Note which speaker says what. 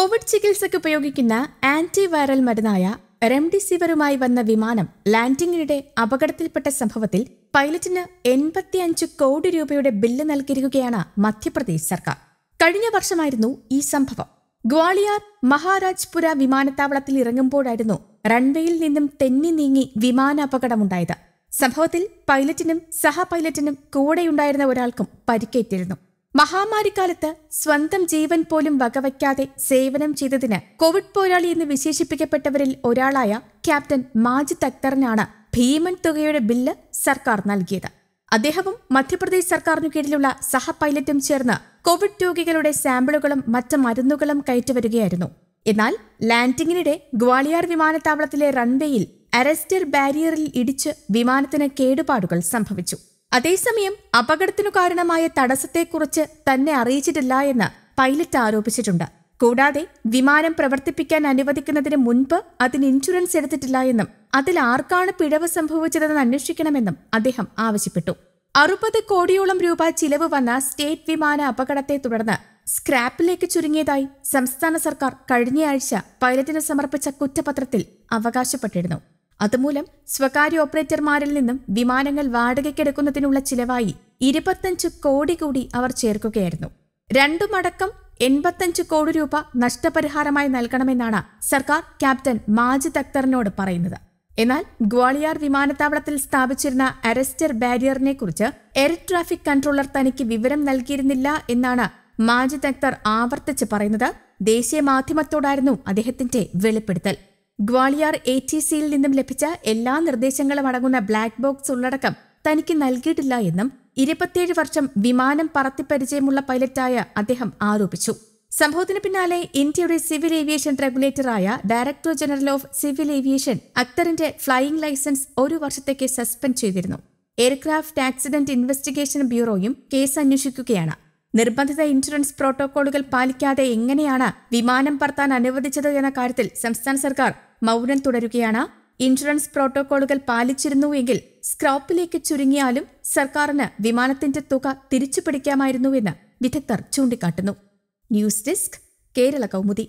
Speaker 1: Covid ചികിത്സയ്ക്ക് ഉപയോഗിക്കുന്ന anti viral മരുന്നായ റെംഡിസിവറുമായി വന്ന വിമാനം ലാൻഡിങ്ങിനിടെ അപകടത്തിൽപ്പെട്ട സംഭവത്തിൽ പൈലറ്റിന് എൺപത്തിയഞ്ച് കോടി രൂപയുടെ ബില്ല് നൽകിയിരിക്കുകയാണ് മധ്യപ്രദേശ് സർക്കാർ കഴിഞ്ഞ വർഷമായിരുന്നു ഈ സംഭവം ഗ്വാളിയർ മഹാരാജ്പുര വിമാനത്താവളത്തിൽ ഇറങ്ങുമ്പോഴായിരുന്നു റൺവേയിൽ നിന്നും തെന്നി നീങ്ങി വിമാനാപകടമുണ്ടായത് സംഭവത്തിൽ പൈലറ്റിനും സഹ പൈലറ്റിനും കൂടെയുണ്ടായിരുന്ന ഒരാൾക്കും പരിക്കേറ്റിരുന്നു മഹാമാരിക്കാലത്ത് സ്വന്തം ജീവൻ പോലും വകവയ്ക്കാതെ സേവനം ചെയ്തതിന് കോവിഡ് പോരാളി എന്ന് വിശേഷിപ്പിക്കപ്പെട്ടവരിൽ ഒരാളായ ക്യാപ്റ്റൻ മാജിദ് അക്തറിനാണ് ഭീമൻ തുകയുടെ ബില്ല് സർക്കാർ നൽകിയത് അദ്ദേഹവും മധ്യപ്രദേശ് സർക്കാരിനു കീഴിലുള്ള സഹപൈലറ്റും ചേർന്ന് കോവിഡ് രോഗികളുടെ സാമ്പിളുകളും മറ്റ് മരുന്നുകളും കയറ്റിവരികയായിരുന്നു എന്നാൽ ലാൻഡിങ്ങിനിടെ ഗ്വാളിയാർ വിമാനത്താവളത്തിലെ റൺവേയിൽ അറസ്റ്റർ ബാരിയറിൽ ഇടിച്ച് വിമാനത്തിന് കേടുപാടുകൾ സംഭവിച്ചു അതേസമയം അപകടത്തിനു കാരണമായ തടസ്സത്തെക്കുറിച്ച് തന്നെ അറിയിച്ചിട്ടില്ല എന്ന് പൈലറ്റ് ആരോപിച്ചിട്ടുണ്ട് കൂടാതെ വിമാനം പ്രവർത്തിപ്പിക്കാൻ അനുവദിക്കുന്നതിന് മുൻപ് അതിന് ഇൻഷുറൻസ് എടുത്തിട്ടില്ല എന്നും അതിൽ ആർക്കാണ് പിഴവ് സംഭവിച്ചതെന്ന് അന്വേഷിക്കണമെന്നും അദ്ദേഹം ആവശ്യപ്പെട്ടു അറുപത് കോടിയോളം രൂപ ചിലവ് വന്ന സ്റ്റേറ്റ് വിമാന അപകടത്തെ തുടർന്ന് സ്ക്രാപ്പിലേക്ക് ചുരുങ്ങിയതായി സംസ്ഥാന സർക്കാർ കഴിഞ്ഞയാഴ്ച പൈലറ്റിന് സമർപ്പിച്ച കുറ്റപത്രത്തിൽ അവകാശപ്പെട്ടിരുന്നു അതുമൂലം സ്വകാര്യ ഓപ്പറേറ്റർമാരിൽ നിന്നും വിമാനങ്ങൾ വാടകയ്ക്കെടുക്കുന്നതിനുള്ള ചിലവായി ഇരുപത്തഞ്ച് കോടി കൂടി അവർ ചേർക്കുകയായിരുന്നു രണ്ടു മടക്കം എൺപത്തഞ്ച് കോടി രൂപ നഷ്ടപരിഹാരമായി നൽകണമെന്നാണ് സർക്കാർ ക്യാപ്റ്റൻ മാജിദ് അക്തറിനോട് പറയുന്നത് എന്നാൽ ഗ്വാളിയാർ വിമാനത്താവളത്തിൽ സ്ഥാപിച്ചിരുന്ന അറസ്റ്റർ ബാരിയറിനെ കുറിച്ച് എയർ ട്രാഫിക് കൺട്രോളർ തനിക്ക് വിവരം നൽകിയിരുന്നില്ല എന്നാണ് മാജിദ് അക്തർ ആവർത്തിച്ച് പറയുന്നത് ദേശീയ മാധ്യമത്തോടായിരുന്നു അദ്ദേഹത്തിന്റെ വെളിപ്പെടുത്തൽ ഗ്വാളിയാർ എ ടി സിയിൽ നിന്നും ലഭിച്ച എല്ലാ നിർദ്ദേശങ്ങളും അടങ്ങുന്ന ബ്ലാക്ക് ബോക്സ് ഉള്ളടക്കം തനിക്ക് നൽകിയിട്ടില്ല എന്നും ഇരുപത്തിയേഴ് വർഷം വിമാനം പറത്തിപ്പരിചയമുള്ള പൈലറ്റായ അദ്ദേഹം ആരോപിച്ചു സംഭവത്തിന് പിന്നാലെ ഇന്ത്യയുടെ സിവിൽ ഏവിയേഷൻ റെഗുലേറ്ററായ director general of civil aviation അക്തറിന്റെ ഫ്ലൈയിംഗ് ലൈസൻസ് ഒരു വർഷത്തേക്ക് സസ്പെൻഡ് ചെയ്തിരുന്നു എയർക്രാഫ്റ്റ് ആക്സിഡന്റ് ഇൻവെസ്റ്റിഗേഷൻ ബ്യൂറോയും കേസ് അന്വേഷിക്കുകയാണ് നിർബന്ധിത ഇൻഷുറൻസ് പ്രോട്ടോകോളുകൾ പാലിക്കാതെ എങ്ങനെയാണ് വിമാനം പറത്താൻ അനുവദിച്ചത് എന്ന കാര്യത്തിൽ സംസ്ഥാന സർക്കാർ മൗനം തുടരുകയാണ് ഇൻഷുറൻസ് പ്രോട്ടോകോളുകൾ എങ്കിൽ സ്ക്രാപ്പിലേക്ക് ചുരുങ്ങിയാലും സർക്കാരിന് വിമാനത്തിന്റെ തുക തിരിച്ചു എന്ന് വിദഗ്ധർ ചൂണ്ടിക്കാട്ടുന്നു ന്യൂസ് ഡെസ്ക് കേരള കൗമുദി